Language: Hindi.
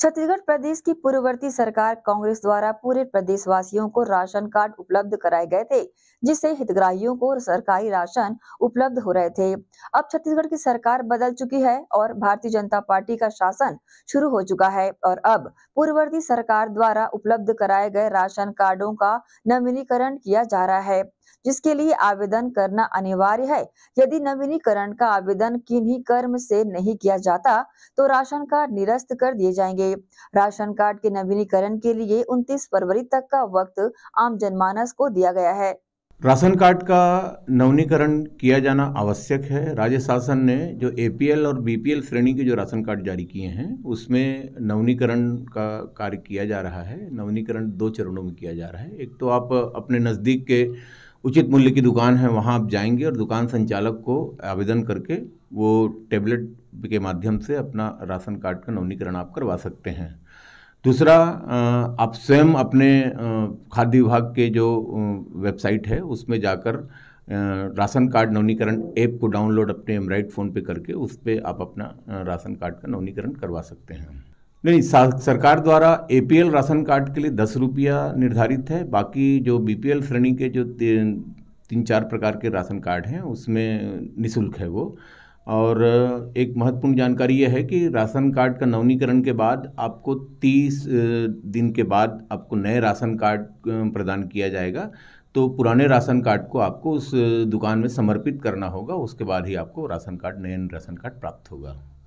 छत्तीसगढ़ प्रदेश की पूर्ववर्ती सरकार कांग्रेस द्वारा पूरे प्रदेशवासियों को राशन कार्ड उपलब्ध कराए गए थे जिससे हितग्राहियों को सरकारी राशन उपलब्ध हो रहे थे अब छत्तीसगढ़ की सरकार बदल चुकी है और भारतीय जनता पार्टी का शासन शुरू हो चुका है और अब पूर्ववर्ती सरकार द्वारा उपलब्ध कराए गए राशन कार्डो का नवीनीकरण किया जा रहा है जिसके लिए आवेदन करना अनिवार्य है यदि नवीनीकरण का आवेदन किन्हीं कर्म से नहीं किया जाता तो राशन कार्ड निरस्त कर दिए जाएंगे राशन कार्ड के नवीनीकरण के लिए 29 फरवरी तक का वक्त आम जनमानस को दिया गया है राशन कार्ड का नवीनीकरण किया जाना आवश्यक है राज्य शासन ने जो एपीएल और बीपीएल श्रेणी के जो राशन कार्ड जारी किए हैं उसमें नवीनीकरण का कार्य किया जा रहा है नवीनीकरण दो चरणों में किया जा रहा है एक तो आप अपने नज़दीक के उचित मूल्य की दुकान है वहाँ आप जाएंगे और दुकान संचालक को आवेदन करके वो टेबलेट के माध्यम से अपना राशन कार्ड का नवीनीकरण आप करवा सकते हैं दूसरा आप स्वयं अपने खाद्य विभाग के जो वेबसाइट है उसमें जाकर राशन कार्ड नवीनीकरण ऐप को डाउनलोड अपने एमराइड फ़ोन पे करके उस पर आप अपना राशन कार्ड का नवीनीकरण करवा सकते हैं नहीं सरकार द्वारा एपीएल राशन कार्ड के लिए दस रुपया निर्धारित है बाकी जो बीपीएल श्रेणी के जो तीन चार प्रकार के राशन कार्ड हैं उसमें निशुल्क है वो और एक महत्वपूर्ण जानकारी यह है कि राशन कार्ड का नवीनीकरण के बाद आपको तीस दिन के बाद आपको नए राशन कार्ड प्रदान किया जाएगा तो पुराने राशन कार्ड को आपको उस दुकान में समर्पित करना होगा उसके बाद ही आपको राशन कार्ड नए राशन कार्ड प्राप्त होगा